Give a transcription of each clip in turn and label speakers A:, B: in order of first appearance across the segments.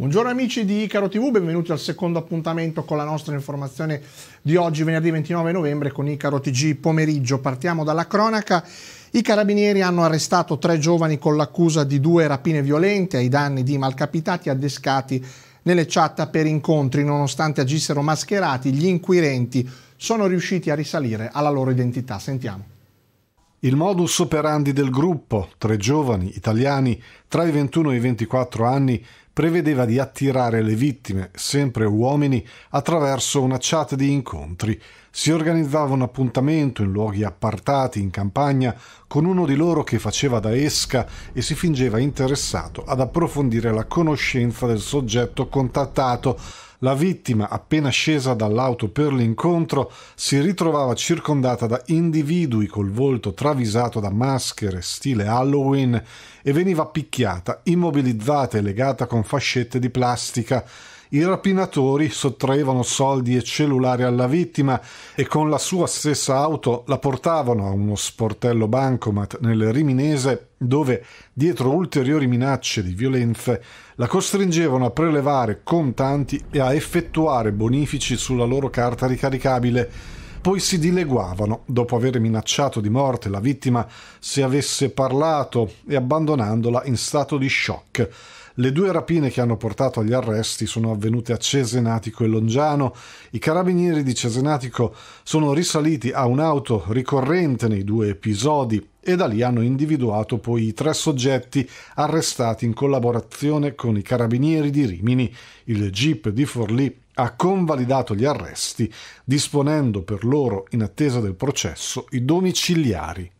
A: Buongiorno amici di Icaro TV, benvenuti al secondo appuntamento con la nostra informazione di oggi, venerdì 29 novembre, con Icaro TG pomeriggio. Partiamo dalla cronaca. I carabinieri hanno arrestato tre giovani con l'accusa di due rapine violente ai danni di malcapitati addescati nelle chat per incontri. Nonostante agissero mascherati, gli inquirenti sono riusciti a risalire alla loro identità. Sentiamo.
B: Il modus operandi del gruppo, tre giovani italiani tra i 21 e i 24 anni, prevedeva di attirare le vittime, sempre uomini, attraverso una chat di incontri si organizzava un appuntamento in luoghi appartati in campagna con uno di loro che faceva da esca e si fingeva interessato ad approfondire la conoscenza del soggetto contattato. La vittima, appena scesa dall'auto per l'incontro, si ritrovava circondata da individui col volto travisato da maschere stile Halloween e veniva picchiata, immobilizzata e legata con fascette di plastica. I rapinatori sottraevano soldi e cellulari alla vittima e con la sua stessa auto la portavano a uno sportello bancomat nel Riminese dove, dietro ulteriori minacce di violenze, la costringevano a prelevare contanti e a effettuare bonifici sulla loro carta ricaricabile poi si dileguavano dopo aver minacciato di morte la vittima se avesse parlato e abbandonandola in stato di shock le due rapine che hanno portato agli arresti sono avvenute a Cesenatico e Longiano. I carabinieri di Cesenatico sono risaliti a un'auto ricorrente nei due episodi e da lì hanno individuato poi i tre soggetti arrestati in collaborazione con i carabinieri di Rimini. Il jeep di Forlì ha convalidato gli arresti, disponendo per loro, in attesa del processo, i domiciliari.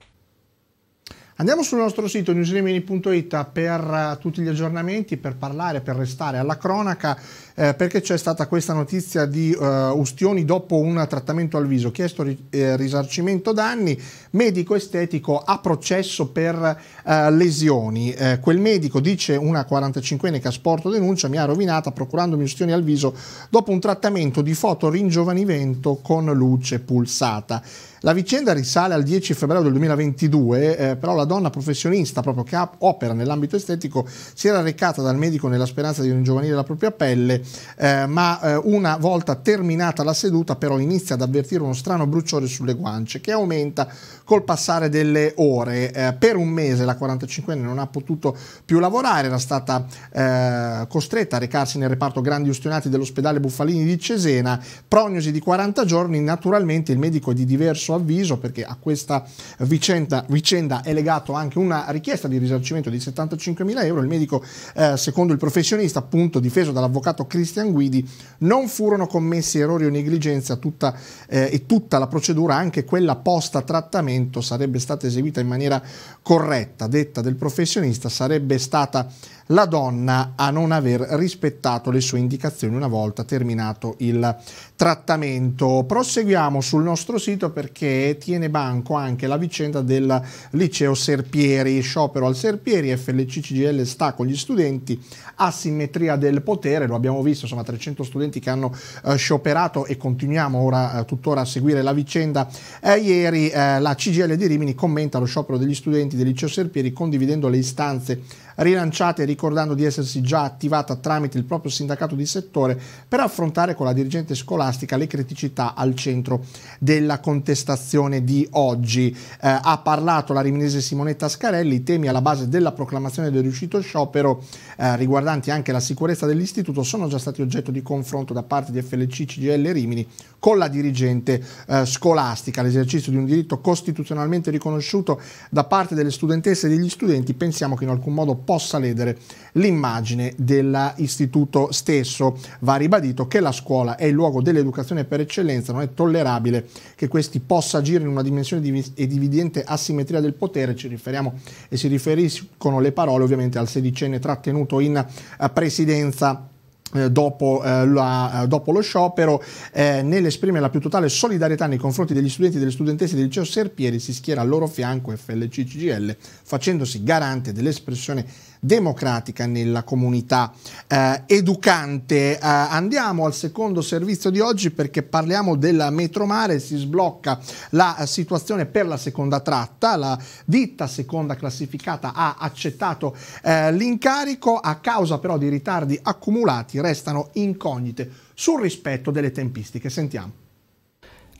A: Andiamo sul nostro sito newsremini.it per tutti gli aggiornamenti, per parlare, per restare alla cronaca eh, perché c'è stata questa notizia di uh, ustioni dopo un trattamento al viso, chiesto ri eh, risarcimento danni, medico estetico a processo per uh, lesioni. Eh, quel medico, dice una 45enne che ha sporto denuncia, mi ha rovinata procurandomi ustioni al viso dopo un trattamento di fotoringiovanimento con luce pulsata. La vicenda risale al 10 febbraio del 2022, eh, però la donna professionista proprio che opera nell'ambito estetico si era recata dal medico nella speranza di ringiovanire la propria pelle eh, ma eh, una volta terminata la seduta però inizia ad avvertire uno strano bruciore sulle guance che aumenta col passare delle ore. Eh, per un mese la 45enne non ha potuto più lavorare, era stata eh, costretta a recarsi nel reparto grandi ustionati dell'ospedale Buffalini di Cesena, prognosi di 40 giorni, naturalmente il medico è di diverso avviso perché a questa vicenda, vicenda è legato anche una richiesta di risarcimento di 75.000 euro, il medico eh, secondo il professionista appunto difeso dall'avvocato Cristian Guidi non furono commessi errori o negligenze tutta, eh, e tutta la procedura, anche quella posta trattamento momento sarebbe stata eseguita in maniera corretta, detta del professionista, sarebbe stata la donna a non aver rispettato le sue indicazioni una volta terminato il trattamento. Proseguiamo sul nostro sito perché tiene banco anche la vicenda del liceo Serpieri, sciopero al Serpieri, FLCCGL sta con gli studenti, asimmetria del potere, lo abbiamo visto, insomma 300 studenti che hanno eh, scioperato e continuiamo ora eh, tuttora a seguire la vicenda. Eh, ieri eh, la CGL di Rimini commenta lo sciopero degli studenti del liceo Serpieri condividendo le istanze rilanciate ricordando di essersi già attivata tramite il proprio sindacato di settore per affrontare con la dirigente scolastica le criticità al centro della contestazione di oggi. Eh, ha parlato la riminese Simonetta Scarelli, i temi alla base della proclamazione del riuscito sciopero eh, riguardanti anche la sicurezza dell'istituto sono già stati oggetto di confronto da parte di FLC CGL Rimini con la dirigente eh, scolastica. L'esercizio di un diritto costituzionalmente riconosciuto da parte delle studentesse e degli studenti pensiamo che in alcun modo possa ledere l'immagine dell'istituto stesso. Va ribadito che la scuola è il luogo dell'educazione per eccellenza, non è tollerabile che questi possa agire in una dimensione e evidente asimmetria del potere, ci riferiamo e si riferiscono le parole ovviamente al sedicenne trattenuto in eh, presidenza eh, dopo, eh, la, eh, dopo, lo sciopero, eh, nell'esprimere la più totale solidarietà nei confronti degli studenti e delle studentesse del liceo Serpieri, si schiera al loro fianco FLC-CGL, facendosi garante dell'espressione democratica nella comunità eh, educante. Eh, andiamo al secondo servizio di oggi perché parliamo della Metromare, si sblocca la situazione per la seconda tratta, la ditta seconda classificata ha accettato eh, l'incarico, a causa però di ritardi accumulati restano incognite sul rispetto delle tempistiche. Sentiamo.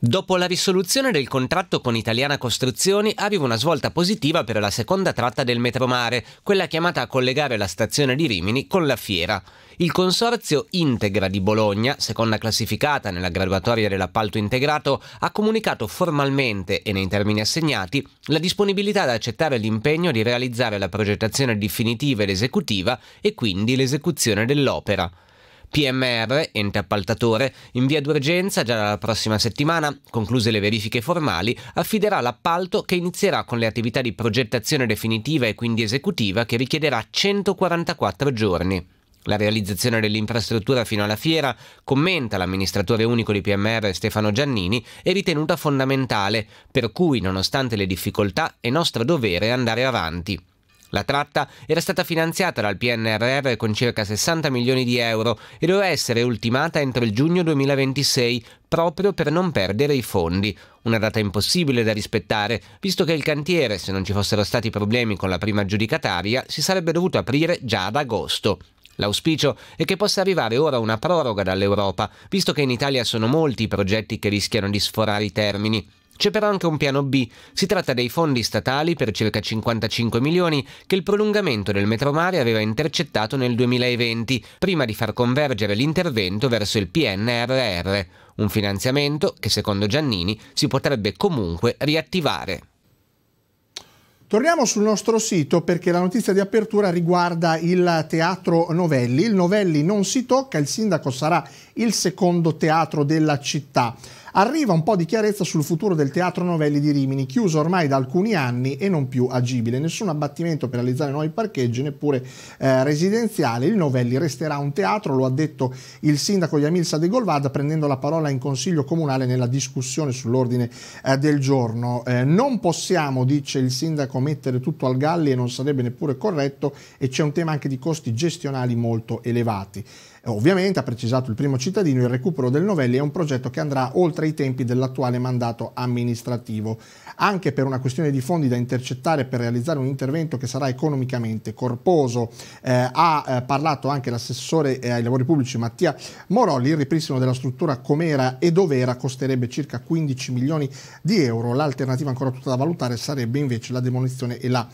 C: Dopo la risoluzione del contratto con Italiana Costruzioni arriva una svolta positiva per la seconda tratta del metromare, quella chiamata a collegare la stazione di Rimini con la fiera. Il consorzio Integra di Bologna, seconda classificata nella graduatoria dell'appalto integrato, ha comunicato formalmente e nei termini assegnati la disponibilità ad accettare l'impegno di realizzare la progettazione definitiva ed esecutiva e quindi l'esecuzione dell'opera. PMR, ente appaltatore, in via d'urgenza già dalla prossima settimana, concluse le verifiche formali, affiderà l'appalto che inizierà con le attività di progettazione definitiva e quindi esecutiva che richiederà 144 giorni. La realizzazione dell'infrastruttura fino alla fiera, commenta l'amministratore unico di PMR Stefano Giannini, è ritenuta fondamentale, per cui nonostante le difficoltà è nostro dovere andare avanti. La tratta era stata finanziata dal PNRR con circa 60 milioni di euro e doveva essere ultimata entro il giugno 2026 proprio per non perdere i fondi. Una data impossibile da rispettare, visto che il cantiere, se non ci fossero stati problemi con la prima giudicataria, si sarebbe dovuto aprire già ad agosto. L'auspicio è che possa arrivare ora una proroga dall'Europa, visto che in Italia sono molti i progetti che rischiano di sforare i termini. C'è però anche un piano B. Si tratta dei fondi statali per circa 55 milioni che il prolungamento del metromare aveva intercettato nel 2020, prima di far convergere l'intervento verso il PNRR, un finanziamento che secondo Giannini si potrebbe comunque riattivare.
A: Torniamo sul nostro sito perché la notizia di apertura riguarda il teatro Novelli. Il Novelli non si tocca, il sindaco sarà il secondo teatro della città arriva un po' di chiarezza sul futuro del teatro novelli di Rimini, chiuso ormai da alcuni anni e non più agibile. Nessun abbattimento per realizzare nuovi parcheggi, neppure eh, residenziali. Il Novelli resterà un teatro, lo ha detto il sindaco Yamil Sadegolvada prendendo la parola in consiglio comunale nella discussione sull'ordine eh, del giorno. Eh, non possiamo, dice il sindaco, mettere tutto al galli e non sarebbe neppure corretto e c'è un tema anche di costi gestionali molto elevati. Eh, ovviamente, ha precisato il primo cittadino, il recupero del Novelli è un progetto che andrà oltre i tempi dell'attuale mandato amministrativo, anche per una questione di fondi da intercettare per realizzare un intervento che sarà economicamente corposo. Eh, ha eh, parlato anche l'assessore eh, ai lavori pubblici Mattia Morolli, il ripristino della struttura com'era e dov'era costerebbe circa 15 milioni di euro, l'alternativa ancora tutta da valutare sarebbe invece la demolizione e la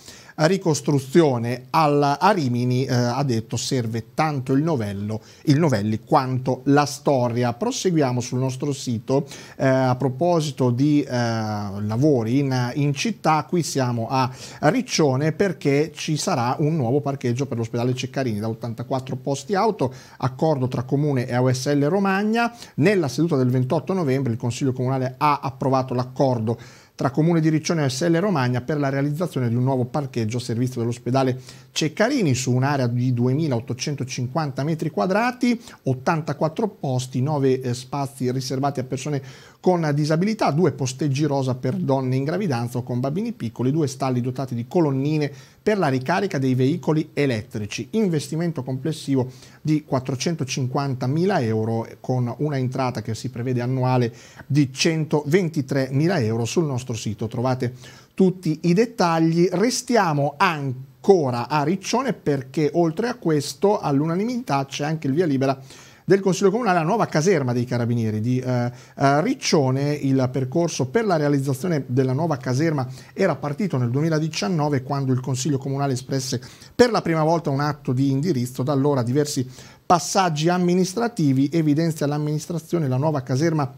A: ricostruzione alla, a Rimini eh, ha detto serve tanto il novello, il novelli quanto la storia. Proseguiamo sul nostro sito eh, a proposito di eh, lavori in, in, città, qui siamo a Riccione perché ci sarà un nuovo parcheggio per l'ospedale Ceccarini da 84 posti auto, accordo tra comune e AOSL Romagna. Nella seduta del 28 novembre il Consiglio Comunale ha approvato l'accordo tra Comune di Riccione e SL Romagna per la realizzazione di un nuovo parcheggio a servizio dell'ospedale Ceccarini su un'area di 2.850 metri quadrati, 84 posti, 9 eh, spazi riservati a persone con disabilità, due posteggi rosa per donne in gravidanza o con bambini piccoli, due stalli dotati di colonnine per la ricarica dei veicoli elettrici, investimento complessivo di 450.000 euro con una entrata che si prevede annuale di 123.000 euro sul nostro sito. Trovate tutti i dettagli. Restiamo ancora a Riccione perché oltre a questo all'unanimità c'è anche il via libera del Consiglio Comunale la nuova caserma dei Carabinieri di eh, eh, Riccione. Il percorso per la realizzazione della nuova caserma era partito nel 2019 quando il Consiglio Comunale espresse per la prima volta un atto di indirizzo. Da allora diversi passaggi amministrativi evidenzia l'amministrazione la nuova caserma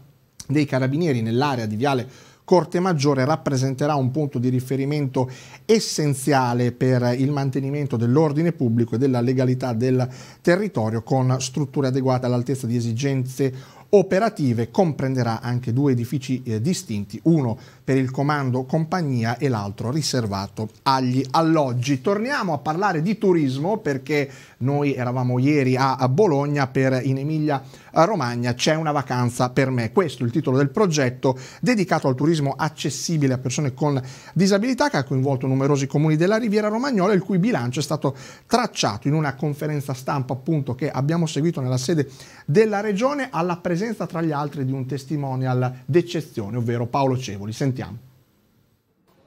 A: dei Carabinieri nell'area di Viale Corte Maggiore rappresenterà un punto di riferimento essenziale per il mantenimento dell'ordine pubblico e della legalità del territorio con strutture adeguate all'altezza di esigenze operative comprenderà anche due edifici eh, distinti, uno per il comando compagnia e l'altro riservato agli alloggi. Torniamo a parlare di turismo perché noi eravamo ieri a, a Bologna per in Emilia Romagna c'è una vacanza per me. Questo è il titolo del progetto dedicato al turismo accessibile a persone con disabilità che ha coinvolto numerosi comuni della Riviera Romagnola il cui bilancio è stato tracciato in una conferenza stampa appunto che abbiamo seguito nella sede della regione alla presenza tra gli altri di un testimonial d'eccezione, ovvero Paolo Cevoli. Sentiamo.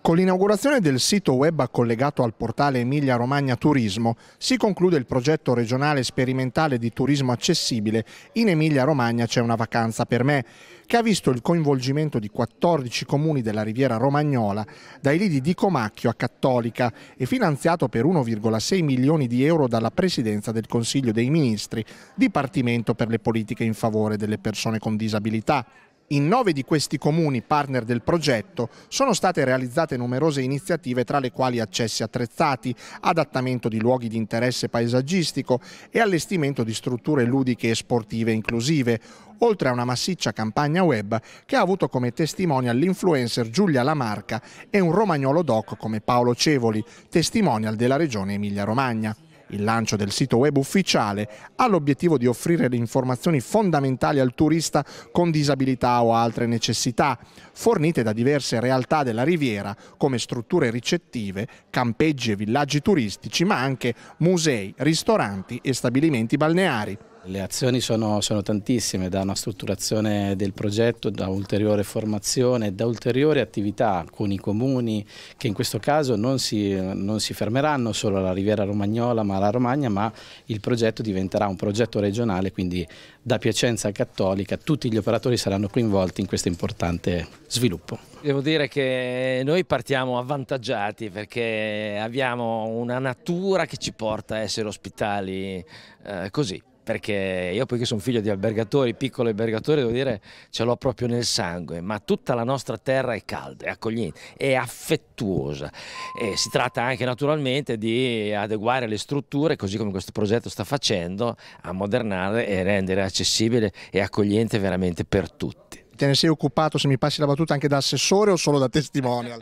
A: Con l'inaugurazione del sito web collegato al portale Emilia Romagna Turismo si conclude il progetto regionale sperimentale di turismo accessibile In Emilia Romagna c'è una vacanza per me, che ha visto il coinvolgimento di 14 comuni della riviera romagnola, dai lidi di Comacchio a Cattolica e finanziato per 1,6 milioni di euro dalla Presidenza del Consiglio dei Ministri, Dipartimento per le politiche in favore delle persone con disabilità. In nove di questi comuni partner del progetto sono state realizzate numerose iniziative tra le quali accessi attrezzati, adattamento di luoghi di interesse paesaggistico e allestimento di strutture ludiche e sportive inclusive, oltre a una massiccia campagna web che ha avuto come testimonial l'influencer Giulia Lamarca e un romagnolo doc come Paolo Cevoli, testimonial della regione Emilia-Romagna. Il lancio del sito web ufficiale ha l'obiettivo di offrire le informazioni fondamentali al turista con disabilità o altre necessità, fornite da diverse realtà della riviera come strutture ricettive, campeggi e villaggi turistici, ma anche musei, ristoranti e stabilimenti balneari.
B: Le azioni sono, sono, tantissime, da una strutturazione del progetto, da ulteriore formazione, da ulteriori attività con i comuni che in questo caso non si, non si fermeranno solo alla Riviera Romagnola ma alla Romagna, ma il progetto diventerà un progetto regionale, quindi da Piacenza a Cattolica tutti gli operatori saranno coinvolti in questo
C: importante sviluppo. Devo dire che noi partiamo avvantaggiati perché abbiamo una natura che ci porta a essere ospitali eh, così perché io poiché sono figlio di albergatori, piccolo albergatore, devo dire ce l'ho proprio nel sangue, ma tutta la nostra terra è calda, è accogliente, è affettuosa e si tratta anche naturalmente di adeguare le strutture, così come questo progetto sta facendo, a modernare e rendere accessibile e accogliente veramente per tutti
A: te ne sei occupato, se mi passi la battuta, anche da assessore o solo da testimonial?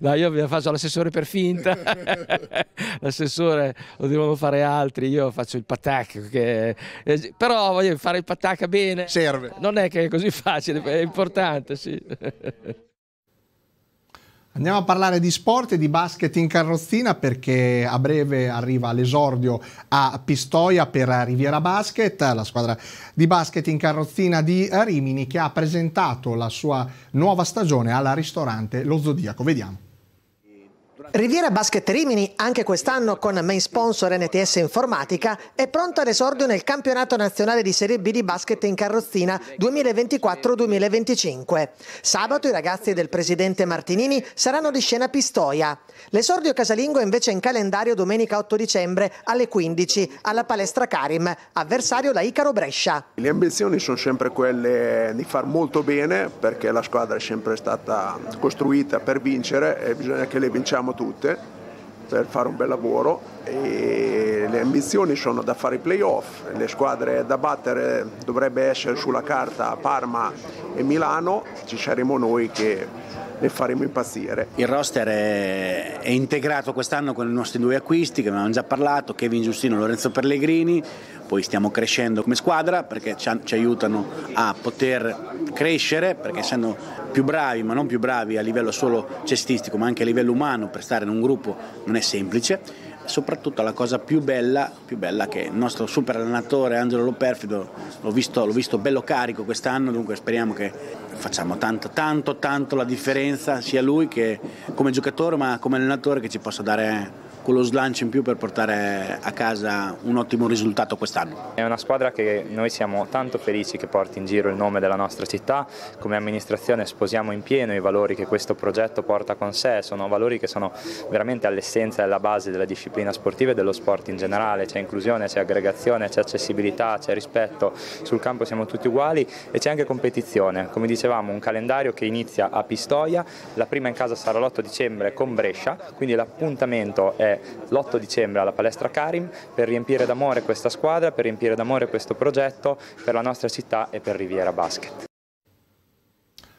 C: no, io faccio l'assessore per finta, l'assessore lo devono fare altri, io faccio il patac, che... però voglio fare il patac bene. Serve. Non è che è così facile, è
A: importante, sì. Andiamo a parlare di sport e di basket in carrozzina perché a breve arriva l'esordio a Pistoia per Riviera Basket, la squadra di basket in carrozzina di Rimini che ha presentato la sua nuova stagione al ristorante Lo Zodiaco. Vediamo.
C: Riviera Basket Rimini, anche quest'anno con main sponsor NTS Informatica, è pronta all'esordio nel campionato nazionale di Serie B di basket in carrozzina 2024-2025. Sabato i ragazzi del presidente Martinini saranno di scena a Pistoia. L'esordio casalingo è invece in calendario domenica 8 dicembre alle 15 alla palestra Karim, avversario la Icaro Brescia.
A: Le ambizioni sono sempre quelle di far molto bene perché la squadra è sempre stata costruita per vincere e bisogna che le vinciamo tutte tutte per fare un bel lavoro e le ambizioni sono da fare i playoff, le squadre da battere dovrebbe essere sulla carta Parma e Milano,
C: ci saremo noi che le faremo impazzire. Il roster è, è integrato quest'anno con i nostri due acquisti che abbiamo già parlato, Kevin Giustino e Lorenzo Pellegrini, poi stiamo crescendo come squadra perché ci, ci aiutano a poter crescere, perché essendo più bravi, ma non più bravi a livello solo cestistico, ma anche a livello umano, per stare in un gruppo non è semplice. Soprattutto la cosa più bella, più bella che il nostro super allenatore Angelo Loperfido, l'ho visto, l'ho visto bello carico quest'anno, dunque speriamo che facciamo tanto, tanto, tanto la differenza sia lui che come giocatore ma come allenatore che ci possa dare quello slancio in più per portare a casa un ottimo risultato quest'anno.
A: È una squadra che noi siamo tanto felici che porti in giro il nome della nostra città, come amministrazione sposiamo in pieno i valori che questo progetto porta con sé, sono valori che sono veramente all'essenza e alla base della disciplina sportiva e dello sport in generale, c'è inclusione, c'è aggregazione, c'è accessibilità, c'è rispetto, sul campo siamo tutti uguali e c'è anche competizione, come dicevamo un calendario che inizia a Pistoia, la prima in casa sarà l'8 dicembre con Brescia, quindi l'appuntamento è l'8 dicembre alla palestra Karim per riempire d'amore questa squadra, per riempire d'amore questo progetto, per la nostra città e per Riviera Basket.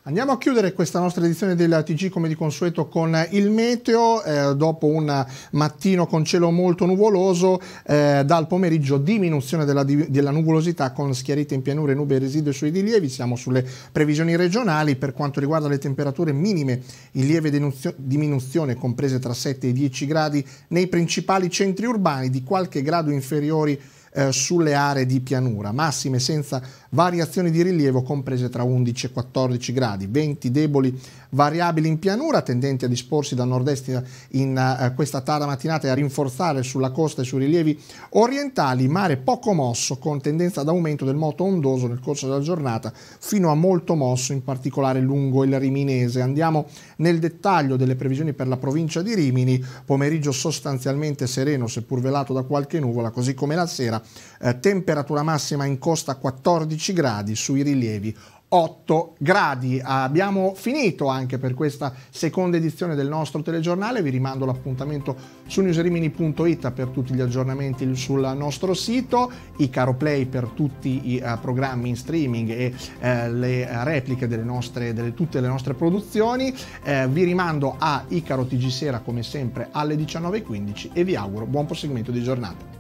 A: Andiamo a chiudere questa nostra edizione della TG come di consueto con il meteo, eh, dopo un mattino con cielo molto nuvoloso, eh, dal pomeriggio diminuzione della, della, nuvolosità con schiarite in pianure, nube e residui sui rilievi, siamo sulle previsioni regionali, per quanto riguarda le temperature minime in lieve diminuzione comprese tra 7 e 10 gradi nei principali centri urbani di qualche grado inferiori eh, sulle aree di pianura, massime senza variazioni di rilievo comprese tra 11 e 14 gradi, venti deboli variabili in pianura tendenti a disporsi da nord-est in eh, questa tarda mattinata e a rinforzare sulla costa e sui rilievi orientali, mare poco mosso con tendenza ad aumento del moto ondoso nel corso della giornata fino a molto mosso in particolare lungo il riminese. Andiamo nel dettaglio delle previsioni per la provincia di Rimini, pomeriggio sostanzialmente sereno seppur velato da qualche nuvola, così come la sera eh, temperatura massima in costa 14 gradi, sui rilievi 8 gradi. Abbiamo finito anche per questa seconda edizione del nostro telegiornale, vi rimando l'appuntamento su newserimini.it per tutti gli aggiornamenti sul nostro sito, i caro play per tutti i uh, programmi in streaming e uh, le repliche delle nostre, delle, tutte le nostre produzioni. Uh, vi rimando a Icaro TG Sera come sempre alle 19.15 e vi auguro buon proseguimento di giornata.